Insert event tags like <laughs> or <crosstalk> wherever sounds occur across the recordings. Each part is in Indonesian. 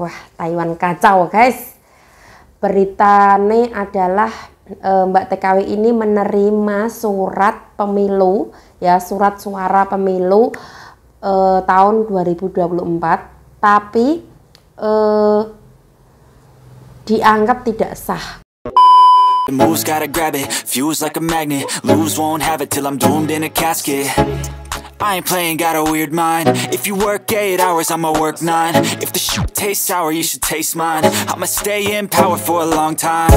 Wah, Taiwan kacau, guys. Beritane adalah e, Mbak TKW ini menerima surat pemilu, ya, surat suara pemilu e, tahun 2024, tapi e, dianggap tidak sah. moves gotta grab it, fuse like a magnet, lose won't have it till I'm doomed in a casket. I ain't playing, got a weird mind If you work 8 hours, I'ma work 9 If the shoot tastes sour, you should taste mine I'ma stay in power for a long time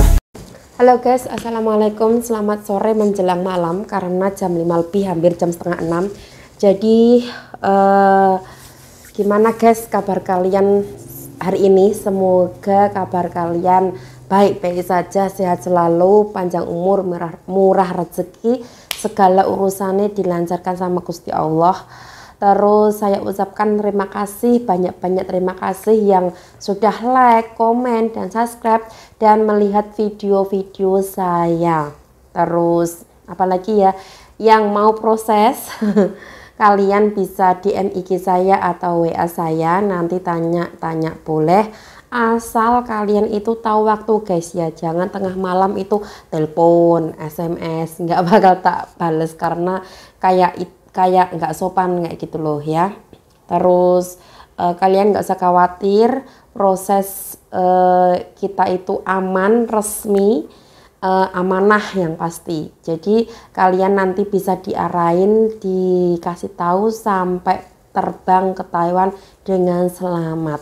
Halo guys, Assalamualaikum Selamat sore menjelang malam Karena jam 5 lebih, hampir jam setengah 6 Jadi uh, Gimana guys kabar kalian hari ini? Semoga kabar kalian baik-baik saja Sehat selalu, panjang umur, murah, murah rezeki segala urusannya dilancarkan sama Gusti Allah. Terus saya ucapkan terima kasih, banyak-banyak terima kasih yang sudah like, komen, dan subscribe dan melihat video-video saya. Terus apalagi ya yang mau proses <laughs> kalian bisa DM IG saya atau WA saya nanti tanya-tanya boleh asal kalian itu tahu waktu guys ya jangan tengah malam itu telepon SMS nggak <laughs> bakal tak bales karena kayak kayak nggak sopan kayak gitu loh ya terus eh, kalian nggak usah khawatir proses eh, kita itu aman resmi uh, amanah yang pasti jadi kalian nanti bisa diarahin dikasih tahu sampai terbang ke Taiwan dengan selamat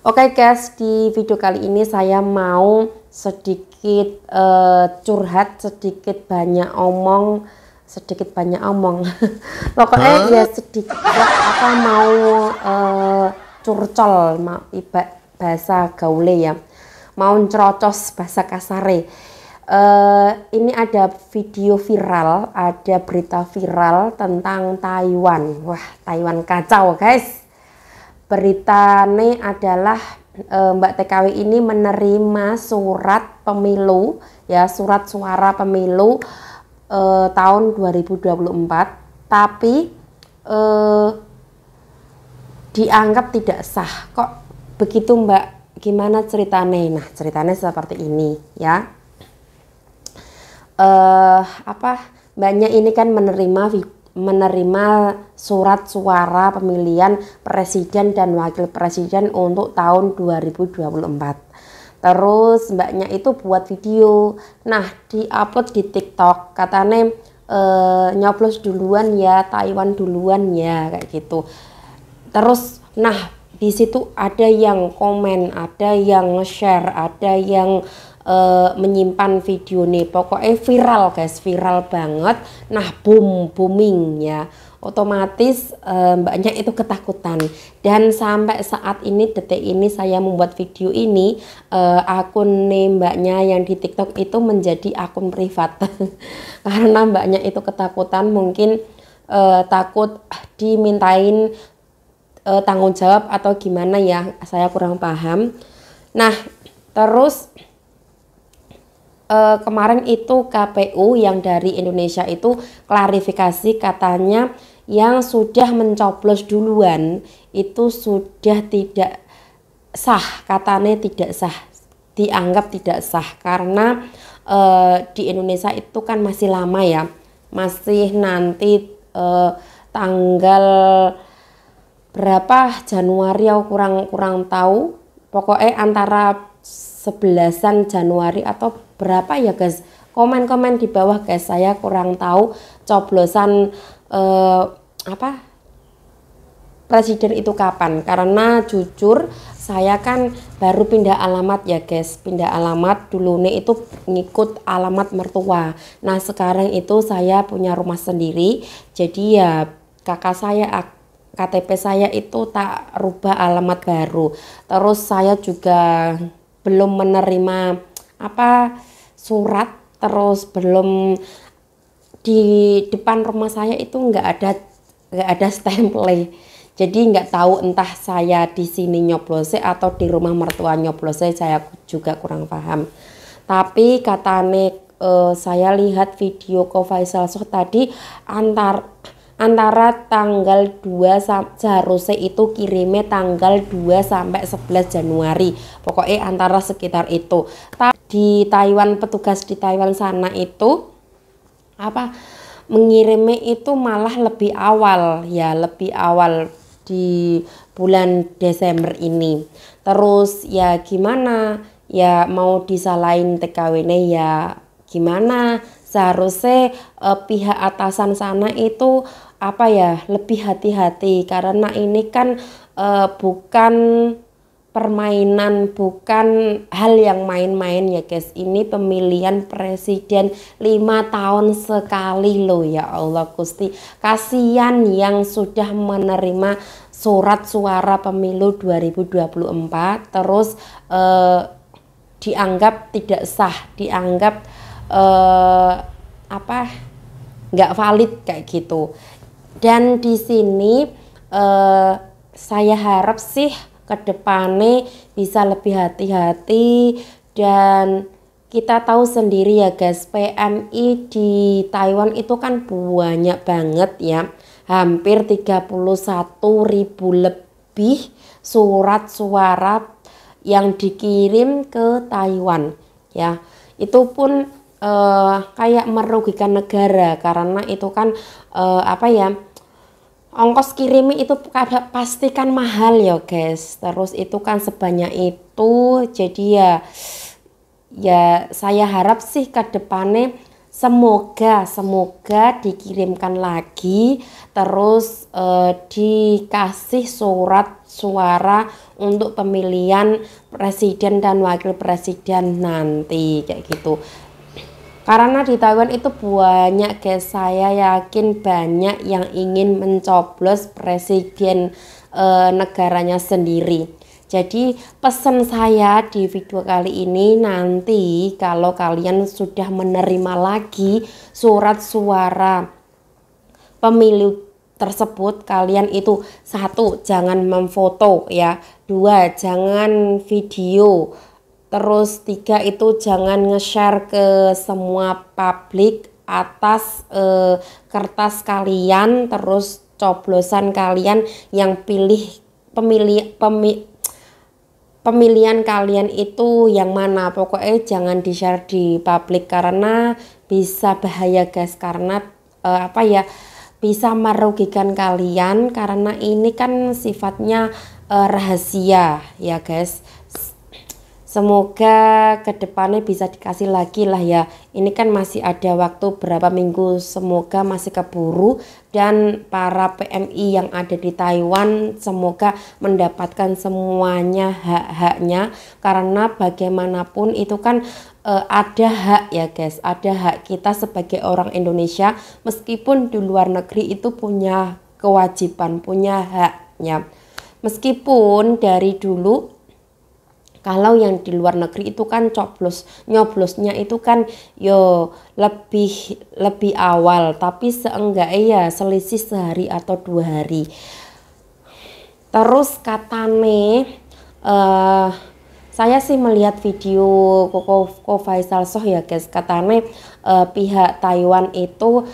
Oke okay guys, di video kali ini saya mau sedikit uh, curhat, sedikit banyak omong, sedikit banyak omong. <laughs> Pokoknya huh? ya sedikit apa mau uh, curcol, mau iba bahasa gaule ya. Mau cerocos bahasa kasare. Uh, ini ada video viral, ada berita viral tentang Taiwan. Wah, Taiwan kacau, guys beritane adalah e, Mbak TKW ini menerima surat pemilu ya surat suara pemilu e, tahun 2024 tapi e, dianggap tidak sah kok begitu Mbak gimana ceritane? nah ceritanya seperti ini ya eh apa banyak ini kan menerima menerima surat suara pemilihan presiden dan wakil presiden untuk tahun 2024. Terus mbaknya itu buat video. Nah, di upload di TikTok. Katanya e, nyoblos duluan ya, Taiwan duluan ya kayak gitu. Terus nah, di situ ada yang komen, ada yang share, ada yang uh, menyimpan video nih pokoknya viral guys viral banget nah boom booming ya otomatis uh, eh, banyak itu ketakutan dan sampai saat ini detik ini saya membuat video ini uh, akun nih mbaknya yang di tiktok itu menjadi akun privat <laughs> karena mbaknya itu ketakutan mungkin uh, takut dimintain uh, tanggung jawab atau gimana ya saya kurang paham nah terus uh, kemarin itu KPU yang dari Indonesia itu klarifikasi katanya yang sudah mencoblos duluan itu sudah tidak sah katanya tidak sah dianggap tidak sah karena e, di Indonesia itu kan masih lama ya masih nanti e, tanggal berapa Januari aku kurang kurang tahu pokoknya antara sebelasan Januari atau berapa ya guys komen-komen di bawah guys saya kurang tahu coblosan eh, apa presiden itu kapan karena jujur saya kan baru pindah alamat ya guys pindah alamat dulu nih itu ngikut alamat mertua nah sekarang itu saya punya rumah sendiri jadi ya kakak saya KTP saya itu tak rubah alamat baru terus saya juga belum menerima apa surat terus belum di depan rumah saya itu nggak ada nggak ada stempel <laughs> jadi nggak tahu entah saya di sini nyoblose atau di rumah mertua nyoblose saya juga kurang paham tapi kata eh, saya lihat video Ko Faisal Soh tadi antar antara tanggal 2 seharusnya itu kirimnya tanggal 2 sampai 11 Januari pokoknya antara sekitar itu di Taiwan petugas di Taiwan sana itu apa mengirimnya itu malah lebih awal ya lebih awal di bulan Desember ini terus ya gimana ya mau disalahin TKW-nya ya gimana seharusnya eh, pihak atasan sana itu apa ya lebih hati-hati karena ini kan eh, bukan permainan bukan hal yang main-main ya guys ini pemilihan presiden lima tahun sekali loh ya Allah Gusti kasihan yang sudah menerima surat suara pemilu 2024 terus eh, dianggap tidak sah dianggap eh, apa nggak valid kayak gitu. Dan di sini eh, saya harap sih kedepannya bisa lebih hati-hati dan kita tahu sendiri ya guys PMI di Taiwan itu kan banyak banget ya hampir 31 ribu lebih surat suara yang dikirim ke Taiwan ya itu pun uh, kayak merugikan negara karena itu kan uh, apa ya ongkos kirimi itu pasti kan mahal ya guys terus itu kan sebanyak itu jadi ya ya saya harap sih ke depannya semoga semoga dikirimkan lagi terus eh, dikasih surat suara untuk pemilihan presiden dan wakil presiden nanti kayak gitu karena di Taiwan itu banyak guys, saya yakin banyak yang ingin mencoblos presiden e, negaranya sendiri. Jadi pesan saya di video kali ini nanti kalau kalian sudah menerima lagi surat suara pemilu tersebut kalian itu satu jangan memfoto ya dua jangan video Terus tiga itu jangan nge-share ke semua publik atas eh, kertas kalian, terus coblosan kalian yang pilih pemilih pemi, pemilihan kalian itu yang mana pokoknya jangan di share di publik karena bisa bahaya guys karena eh, apa ya bisa merugikan kalian karena ini kan sifatnya eh, rahasia ya guys Semoga kedepannya bisa dikasih lagi lah ya. Ini kan masih ada waktu berapa minggu. Semoga masih keburu dan para PMI yang ada di Taiwan semoga mendapatkan semuanya hak-haknya karena bagaimanapun itu kan e, ada hak ya guys, ada hak kita sebagai orang Indonesia meskipun di luar negeri itu punya kewajiban, punya haknya. Meskipun dari dulu kalau yang di luar negeri itu kan coblos, nyoblosnya itu kan yo lebih lebih awal, tapi seenggak ya selisih sehari atau dua hari. Terus katane uh, saya sih melihat video Koko, Koko Faisal Soh ya guys, katane uh, pihak Taiwan itu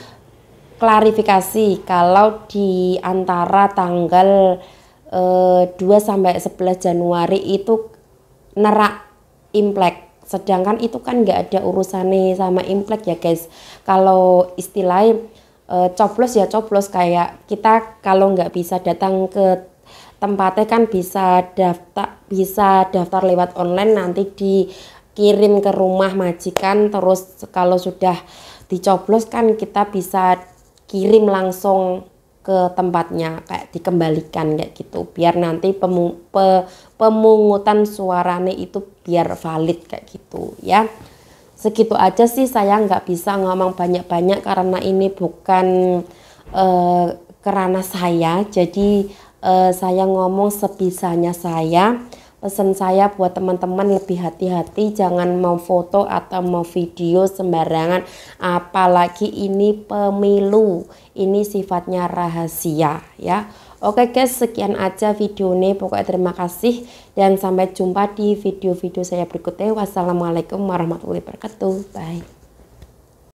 klarifikasi kalau di antara tanggal uh, eh, 2 sampai 11 Januari itu nerak Imlek sedangkan itu kan nggak ada urusannya sama Imlek ya guys kalau istilahnya e, eh, coblos ya coblos kayak kita kalau nggak bisa datang ke tempatnya kan bisa daftar bisa daftar lewat online nanti dikirim ke rumah majikan terus kalau sudah dicoblos kan kita bisa kirim langsung ke tempatnya kayak dikembalikan kayak gitu biar nanti pemung, pe, pemungutan suarane itu biar valid kayak gitu ya segitu aja sih saya nggak bisa ngomong banyak-banyak karena ini bukan eh, kerana saya jadi eh, saya ngomong sebisanya saya pesan saya buat teman-teman lebih hati-hati jangan mau foto atau mau video sembarangan apalagi ini pemilu ini sifatnya rahasia ya Oke guys sekian aja video ini pokoknya terima kasih dan sampai jumpa di video-video saya berikutnya wassalamualaikum warahmatullahi wabarakatuh bye